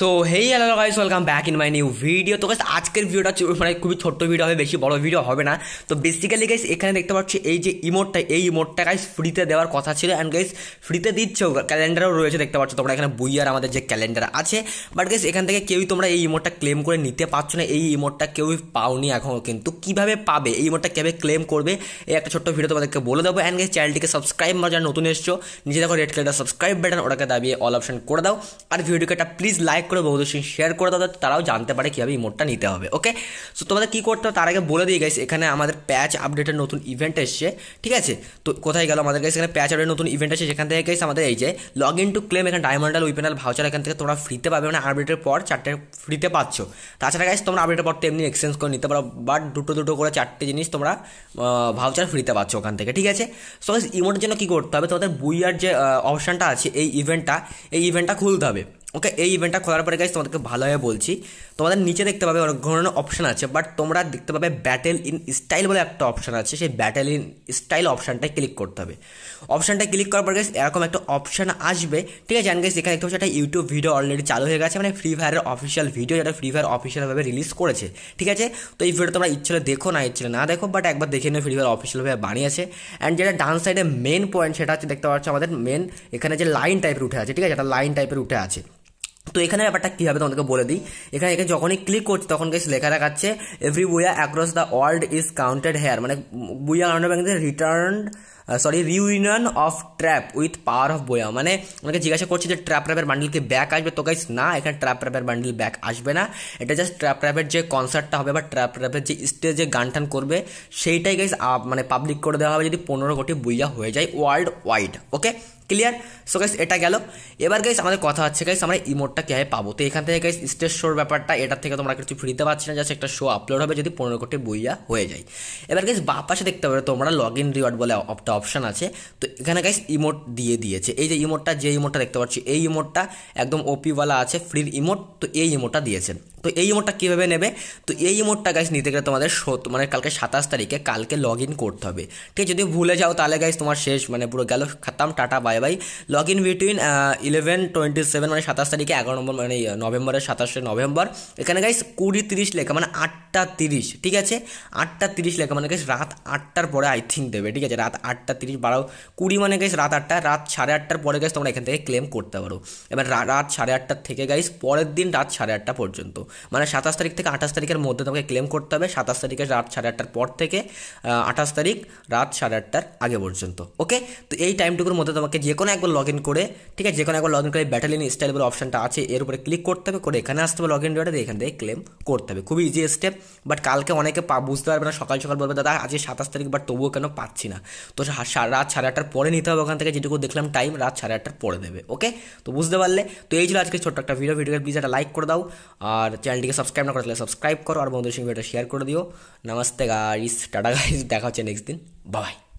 so hey hello guys welcome back in my new video তো guys আজকের ভিডিওটা মানে খুবই ছোট্ট ভিডিও হবে বেশি বড় ভিডিও হবে না তো বেসিক্যালি গাইস এখানে দেখতে পাচ্ছি এই যে ইমোটটা এই ইমোটটা গাইস ফ্রিতে দেওয়ার কথা ছিল অ্যান্ড গাইস ফ্রিতে দিচ্ছে ক্যালেন্ডারও রয়েছে দেখতে পাচ্ছ তোমরা এখানে বুইয়ার আমাদের যে ক্যালেন্ডার আছে বাট গাইস এখান থেকে কেউই তোমরা এই ইমোটটা ক্লেম করে নিতে পারছো না এই ইমোটটা কেউই পাওনি এখনও কিন্তু কীভাবে পাবে এই ইমোটটা কীভাবে ক্লেম করবে এই একটা ছোট্ট ভিডিও তোমাদেরকে বলে দেবো অ্যান্ড গাইস চ্যানেলটিকে সাবস্ক্রাইব মারা যারা নতুন এসছো নিজে দেখো রেড কালারটা সাবস্ক্রাইব বাটন ওটাকে দাবিয়ে অল অপশন করে দাও আর ভিডিওকে একটা প্লিজ লাইক করে বন্ধুদের সঙ্গে শেয়ার করে দাও তারাও জানতে পারে কীভাবে ইমোটটা নিতে হবে ওকে সো তোমাদের কী করতে হবে তার আগে বলে দিই গাইস এখানে আমাদের প্যাচ আপডেটের নতুন ইভেন্ট এসছে ঠিক আছে তো কোথায় গেল আমাদের কাছে এখানে প্যাচ আপডেটের নতুন ইভেন্ট এসেছে যেখান থেকে গাইস আমাদের এই যে লগ ইন টু ক্লেম এখানে ডায়মন্ডাল উইপেনাল ভাউচার এখান থেকে তোমরা ফ্রিতে পাবে মানে আপডেটের পর চারটে ফ্রিতে পাচ্ছ তাছাড়া গাইস তোমরা আপডেটের পর তো এমনি এক্সচেঞ্জ করে নিতে পারো বাট দুটো দুটো করে চারটে জিনিস তোমরা ভাউচার ফ্রিতে পাচ্ছ ওখান থেকে ঠিক আছে সো ইমোটের জন্য কী করতে হবে তোমাদের বুইয়ার যে অপশানটা আছে এই ইভেন্টটা এই ইভেন্টটা খুলতে হবে ওকে এই ইভেন্টটা খোলার পরে গাইজ তোমাদেরকে ভালোভাবে বলছি তোমাদের নিচে দেখতে পাবে অনেক ধরনের অপশান আছে বাট তোমরা দেখতে পাবে ব্যাটেল ইন স্টাইল বলে একটা অপশান আছে সেই ব্যাটেল ইন স্টাইল অপশানটায় ক্লিক করতে হবে অপশানটা ক্লিক করার পর গাইজ এরকম একটা অপশান আসবে ঠিক আছে অ্যান্ড গাইজ এখানে দেখতে পাচ্ছি একটা ইউটিউব ভিডিও অলরেডি চালু হয়ে গেছে মানে ফ্রি ফায়ারের অফিসিয়াল ভিডিও যেটা ফ্রি ফায়ার অফিসিয়ালভাবে রিলিজ করেছে ঠিক আছে তো এই ভিডিও তোমরা ইচ্ছে দেখো না ইচ্ছে না দেখো বাট একবার দেখে নিও ফ্রি ফায়ার অফিসিয়ালভাবে বানিয়েছে অ্যান্ড যেটা ডান সাইডে মেন পয়েন্ট সেটা হচ্ছে দেখতে পাচ্ছ আমাদের মেন এখানে যে লাইন টাইপের উঠে আছে ঠিক আছে একটা লাইন টাইপের উঠে আছে তো এখানে ব্যাপারটা কীভাবে হবে তোমাদেরকে বলে দিই এখানে এখানে যখনই ক্লিক করছি তখন গেছে লেখা দেখাচ্ছে every booyah across the world is counted here মানে booyah counter bank return sorry reunion of trap with power of booyah মানে ওনাকে জিজ্ঞাসা করছে যে ট্র্যাপ ট্র্যাপের বান্ডিল কি ব্যাক আসবে তো গাইস না এখানে ট্র্যাপ ট্র্যাপের বান্ডিল ব্যাক আসবে না এটা জাস্ট ট্র্যাপ র্যাপের যে কনসার্টটা হবে বা ট্র্যাপ ট্র্যাপের যে স্টেজে গান টান করবে সেইটাই গাইস মানে পাবলিক করে দেওয়া হবে যদি পনেরো কোটি বইয়া হয়ে যায় world wide okay clear so guys এটা গেল এবার গাইস আমাদের কথা হচ্ছে গাইস আমরা ইমোটটা কীভাবে পাবো তো এখান থেকে গাইস স্টেজ শোর ব্যাপারটা এটার থেকে তোমরা কিছু ফ্রিতে পাচ্ছি না জাস্ট একটা শো আপলোড হবে যদি পনেরো কোটি বইয়া হয়ে যায় এবার গাইস বাপাসে দেখতে পাবে তোমরা লগ ইন রিওয়ার্ড বলে অপটা অপশান আছে তো এখানে গাইস ইমোট দিয়ে দিয়েছে এই যে ইমোটটা যে ইমোটটা দেখতে পাচ্ছি এই ইমোটটা একদম ওপিওয়ালা আছে ফ্রির ইমোট তো এই ইমোটটা দিয়েছে তো এই ইমোটটা কীভাবে নেবে তো এই ইমোটটা গাইস নিতে গেলে তোমাদের সত মানে কালকে সাতাশ তারিখে কালকে লগ ইন করতে হবে ঠিক আছে যদি ভুলে যাও তাহলে গাইস তোমার শেষ মানে পুরো গেল খাতাম টাটা bye bye log in between eleven twenty seven মানে সাতাশ তারিখে এগারো নম্বর মানে ইয়ে, নভেম্বরের সাতাশে নভেম্বর এখানে গাইস কুড়ি তিরিশ লেখা মানে আটটা তিরিশ ঠিক আছে আটটা তিরিশ লেখা মানে গাইস রাত আটটার পরে আই থিঙ্ক দেবে ঠিক আছে রাত আট আটটা তিরিশ বারো কুড়ি মানে গাইস রাত আটটা রাত সাড়ে আটটার পরে গাইস তোমরা এখান থেকে ক্লেম করতে পারো এবার রাত সাড়ে আটটার থেকে গাইস পরের দিন রাত সাড়ে আটটা পর্যন্ত মানে সাতাশ তারিখ থেকে আঠাশ তারিখের মধ্যে তোমাকে ক্লেম করতে হবে সাতাশ তারিখের রাত সাড়ে আটটার পর থেকে আঠাশ তারিখ রাত সাড়ে আটটার আগে পর্যন্ত ওকে তো এই টাইমটুকুর মধ্যে তোমাকে যে কোনো একবার লগ ইন করে ঠিক আছে যে কোনো একবার লগ ইন করে ব্যাটালিন স্টাইল বলে অপশানটা আছে এর উপরে ক্লিক করতে হবে করে এখানে আসতে হবে লগ ইন ডেটা এখান থেকে ক্লেম করতে হবে খুবই ইজি স্টেপ বাট কালকে অনেকে বুঝতে পারবে না সকাল সকাল বলবে দাদা আজকে সাতাশ তারিখ বাট তবুও কেন পাচ্ছি না তো আচ্ছা রাত 6:00টার পরে নিতে হবে আপনাদেরকে যেটা দেখলাম টাইম রাত 6:00টার পরে দেবে ওকে তো বুঝ দেবললে তো এই জন্য আজকে ছোট একটা ভিডিও ভিডিওটা বিজটা লাইক করে দাও আর চ্যানেলটিকে সাবস্ক্রাইব না করলে সাবস্ক্রাইব করো আর বন্ধুদের সঙ্গে এটা শেয়ার করে দিও নমস্তে গাইস টাটা গাইস দেখা হচ্ছে নেক্সট দিন বাই বাই